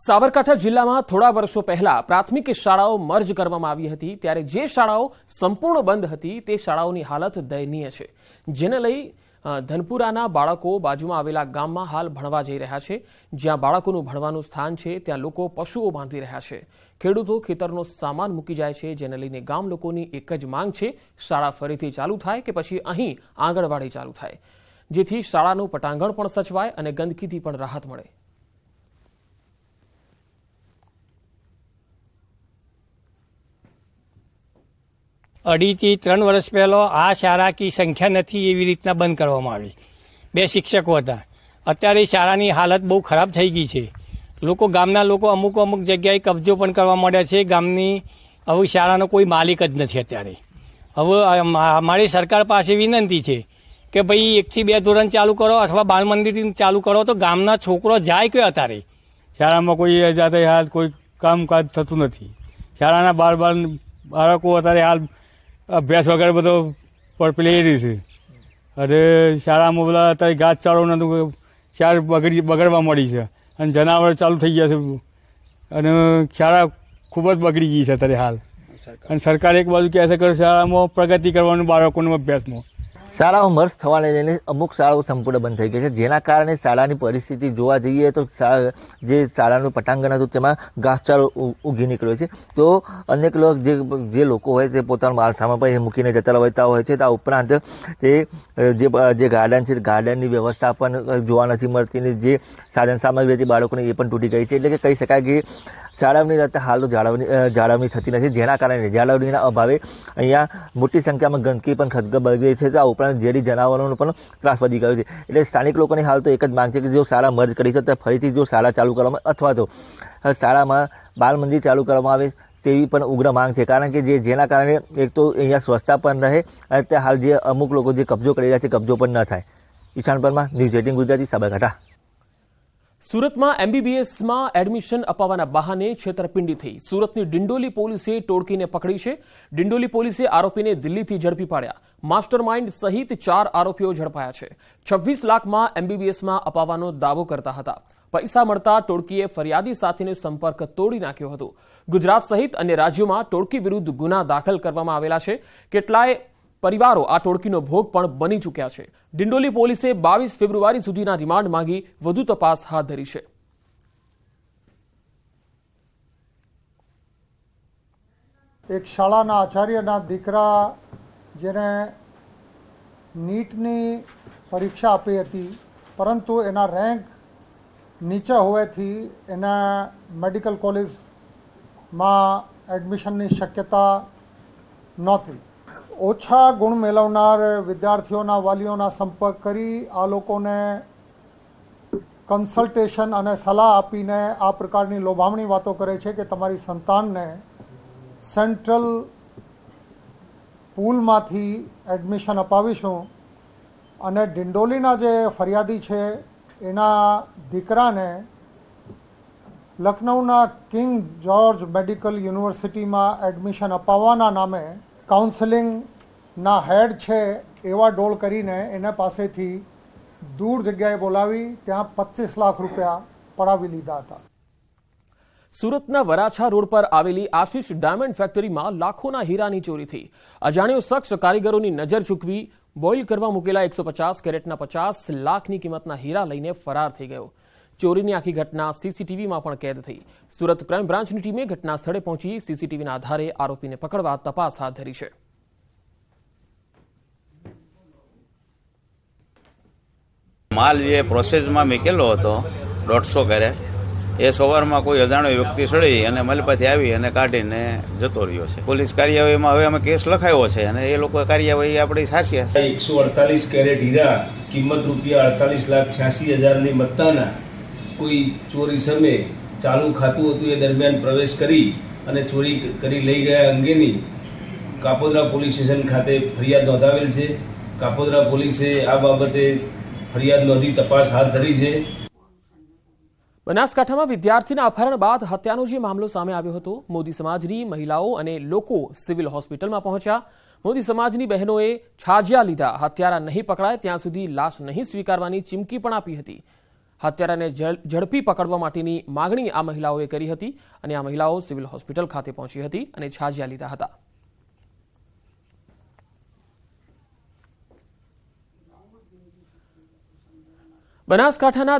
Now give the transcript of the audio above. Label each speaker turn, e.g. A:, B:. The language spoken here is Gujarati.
A: સાબરકાંઠા જિલ્લામાં થોડા વર્ષો પહેલા પ્રાથમિક શાળાઓ મર્જ કરવામાં આવી હતી ત્યારે જે શાળાઓ સંપૂર્ણ બંધ હતી તે શાળાઓની હાલત દયનીય છે જેને લઈ ધનપુરાના બાળકો બાજુમાં આવેલા ગામમાં હાલ ભણવા જઈ રહ્યા છે જ્યાં બાળકોનું ભણવાનું સ્થાન છે ત્યાં લોકો પશુઓ બાંધી રહ્યા છે ખેડૂતો ખેતરનો સામાન મૂકી જાય છે જેને લઈને ગામ લોકોની એક જ માંગ છે શાળા ફરીથી ચાલુ થાય કે પછી અહીં આંગણવાડી ચાલુ થાય જેથી શાળાનું પટાંગણ પણ સચવાય અને ગંદકીથી પણ રાહત મળે
B: અઢીથી ત્રણ વર્ષ પહેલો આ શાળા સંખ્યા નથી એવી રીતના બંધ કરવામાં આવી બે શિક્ષકો હતા અત્યારે શાળાની હાલત બહુ ખરાબ થઈ ગઈ છે લોકો ગામના લોકો અમુક અમુક જગ્યાએ કબજો પણ કરવા માંડ્યા છે ગામની હવે શાળાનો કોઈ માલિક જ નથી અત્યારે હવે મારી સરકાર પાસે વિનંતી છે કે ભાઈ એકથી બે ધોરણ ચાલુ કરો અથવા બાળ મંદિર ચાલુ કરો તો ગામના છોકરો જાય કે અત્યારે શાળામાં
C: કોઈ જાતે હાલ કોઈ કામકાજ થતું નથી શાળાના બાળ બાર બાળકો અત્યારે હાલ અભ્યાસ વગર બધો પડપેલી એ રહી છે અને શાળામાં બધા અત્યારે ચાળો નતું શાળ બગડી બગડવા મળી છે અને જનાવર ચાલુ થઈ ગયા છે અને શાળા ખૂબ જ બગડી ગઈ છે અત્યારે હાલ અને સરકાર એક બાજુ કહે છે કે શાળામાં પ્રગતિ કરવાનું બાળકોનો અભ્યાસમાં શાળાઓ મર્સ થવાને લઈને અમુક શાળાઓ સંપૂર્ણ બંધ થઈ ગઈ છે જેના કારણે શાળાની પરિસ્થિતિ જોવા જઈએ તો જે શાળાનું પટાંગણ હતું તેમાં ઘાસચારો ઉગી નીકળ્યો છે તો અનેક લોકો જે જે લોકો હોય તે પોતાનું માલ સામાન પર મૂકીને જતા રહેતા હોય છે આ ઉપરાંત તે જે ગાર્ડન છે ગાર્ડનની વ્યવસ્થા પણ જોવા નથી મળતી ને જે સાધન સામગ્રી હતી બાળકોને એ પણ તૂટી ગઈ છે એટલે કે કહી શકાય કે જાળવણી રહેતા હાલ તો જાળવણી જાળવણી થતી નથી જેના કારણે જાળવણીના અભાવે અહીંયા મોટી સંખ્યામાં ગંદકી પણ ખતગ ગઈ છે આ ઉપરાંત ઝેરી જનાવરોનો પણ ત્રાસ વધી ગયો છે એટલે સ્થાનિક લોકોની હાલ તો એક જ માંગ છે કે જો શાળા મર્જ કરી છે તો ફરીથી જો શાળા ચાલુ કરવામાં અથવા તો શાળામાં બાલ મંદિર ચાલુ કરવામાં આવે તેવી પણ ઉગ્ર માંગ છે કારણ કે જે જેના કારણે એક તો અહીંયા સ્વચ્છતા પણ રહે અને હાલ જે અમુક લોકો જે કબજો કરી રહ્યા છે કબજો પણ ન થાય ઈશાન પરમાં ન્યૂઝ એટીન ગુજરાતી સાબરકાંઠા
A: સુરતમાં એમબીબીએસમાં એડમિશન અપાવવાના બહાને છેતરપિંડી થઈ સુરતની ડિંડોલી પોલીસે ટોળકીને પકડી છે ડિંડોલી પોલીસે આરોપીને દિલ્હીથી ઝડપી પાડ્યા માસ્ટર માઇન્ડ સહિત ચાર આરોપીઓ ઝડપાયા છે છવ્વીસ લાખમાં એમબીબીએસમાં અપાવવાનો દાવો કરતા હતા પૈસા મળતા ટોળકીએ ફરિયાદી સાથેનો સંપર્ક તોડી નાખ્યો હતો ગુજરાત સહિત અન્ય રાજ્યોમાં ટોળકી વિરુદ્ધ ગુના દાખલ કરવામાં આવેલા છે કેટલાય પરિવારો આ ટોળકીનો ભોગ પણ બની ચૂક્યા છે ડિંડોલી પોલીસે બાવીસ ફેબ્રુઆરી સુધીના રિમાન્ડ માંગી વધુ તપાસ હાથ ધરી છે
B: એક શાળાના આચાર્યના દીકરા જેને નીટની પરીક્ષા આપી હતી પરંતુ એના રેન્ક નીચા હોવાથી એના મેડિકલ કોલેજમાં એડમિશનની શક્યતા નહોતી ઓછા ગુણ મેળવનાર વિદ્યાર્થીઓના વાલીઓના સંપર્ક કરી આ લોકોને કન્સલ્ટેશન અને સલાહ આપીને આ પ્રકારની લોભામણી વાતો કરે છે કે તમારી સંતાનને સેન્ટ્રલ પૂલમાંથી એડમિશન અપાવીશું અને ડિંડોલીના જે ફરિયાદી છે એના દીકરાને લખનૌના કિંગ જ્યોર્જ મેડિકલ યુનિવર્સિટીમાં એડમિશન અપાવવાના નામે કાઉન્સેલિંગના હેડ છે એવા ડોલ કરીને એના પાસેથી દૂર જગ્યાએ બોલાવી ત્યાં પચીસ લાખ રૂપિયા પડાવી લીધા હતા
A: સુરતના વરાછા રોડ પર આવેલી આશિષ ડાયમંડ ફેક્ટરીમાં લાખોના હીરાની ચોરી થઈ અજાણ્યો શખ્સ કારીગરોની નજર ચૂકવી બોઇલ કરવા મૂકેલા એકસો પચાસ કેરેટના પચાસ લાખની કિંમતના હીરા લઈને ફરાર થઈ ગયો ચોરીની આખી ઘટના સીસીટીવીમાં પણ કેદ થઈ સુરત ક્રાઇમ બ્રાન્ચની ટીમે ઘટના સ્થળે પહોંચી સીસીટીવીના આધારે આરોપીને પકડવા તપાસ હાથ ધરી છે
C: માલ જે પ્રોસેસમાં મેકેલો હતો દોઢસો ઘરે એ સવારમાં કોઈ અજાણ્યો વ્યક્તિ સડી અને મલપાથી આવી અને કાઢીને જતો રહ્યો છે પોલીસ કાર્યવાહીમાં હવે અમે કેસ લખાયો છે અને એ લોકો કાર્યવાહી આપણી સાચી હશે એકસો અડતાલીસ કેરેટ હીરા કિંમત રૂપિયા અડતાલીસ લાખ છ્યાસી હજારની મત્તાના કોઈ ચોરી સામે ચાલુ ખાતું હતું એ દરમિયાન પ્રવેશ કરી અને ચોરી કરી લઈ ગયા અંગેની કાપોદરા પોલીસ સ્ટેશન ખાતે ફરિયાદ નોંધાવેલ છે કાપોદરા પોલીસે આ બાબતે ફરિયાદ નોંધી તપાસ હાથ ધરી છે
A: બનાસકાંઠામાં વિદ્યાર્થીના અપહરણ બાદ હત્યાનો જે મામલો સામે આવ્યો હતો મોદી સમાજની મહિલાઓ અને લોકો સિવિલ હોસ્પિટલમાં પહોંચ્યા મોદી સમાજની બહેનોએ છાજિયા લીધા હત્યારા નહીં પકડાય ત્યાં સુધી લાશ નહીં સ્વીકારવાની ચીમકી પણ આપી હતી હત્યારાને ઝડપી પકડવા માટેની માગણી આ મહિલાઓએ કરી હતી અને આ મહિલાઓ સિવિલ હોસ્પિટલ ખાતે પહોંચી હતી અને છાજિયા લીધા હતા બનાસકાંઠાના